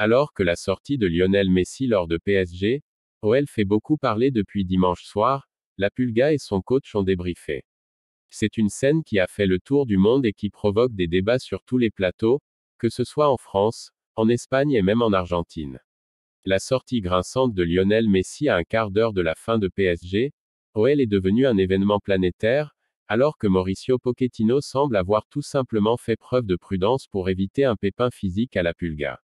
Alors que la sortie de Lionel Messi lors de PSG, OL fait beaucoup parler depuis dimanche soir, la Pulga et son coach ont débriefé. C'est une scène qui a fait le tour du monde et qui provoque des débats sur tous les plateaux, que ce soit en France, en Espagne et même en Argentine. La sortie grinçante de Lionel Messi à un quart d'heure de la fin de PSG, OL est devenue un événement planétaire, alors que Mauricio Pochettino semble avoir tout simplement fait preuve de prudence pour éviter un pépin physique à la Pulga.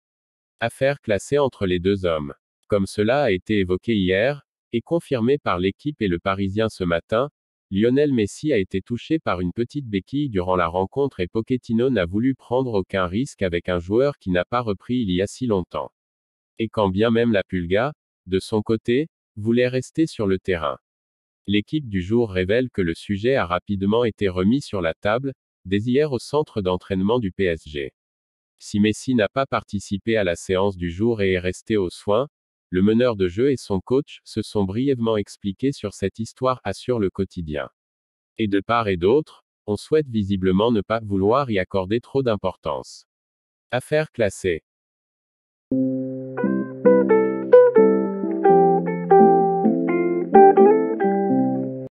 Affaire classée entre les deux hommes. Comme cela a été évoqué hier, et confirmé par l'équipe et le Parisien ce matin, Lionel Messi a été touché par une petite béquille durant la rencontre et Pochettino n'a voulu prendre aucun risque avec un joueur qui n'a pas repris il y a si longtemps. Et quand bien même la Pulga, de son côté, voulait rester sur le terrain. L'équipe du jour révèle que le sujet a rapidement été remis sur la table, dès hier au centre d'entraînement du PSG. Si Messi n'a pas participé à la séance du jour et est resté aux soins, le meneur de jeu et son coach se sont brièvement expliqués sur cette histoire assure le quotidien. Et de part et d'autre, on souhaite visiblement ne pas vouloir y accorder trop d'importance. Affaire classée.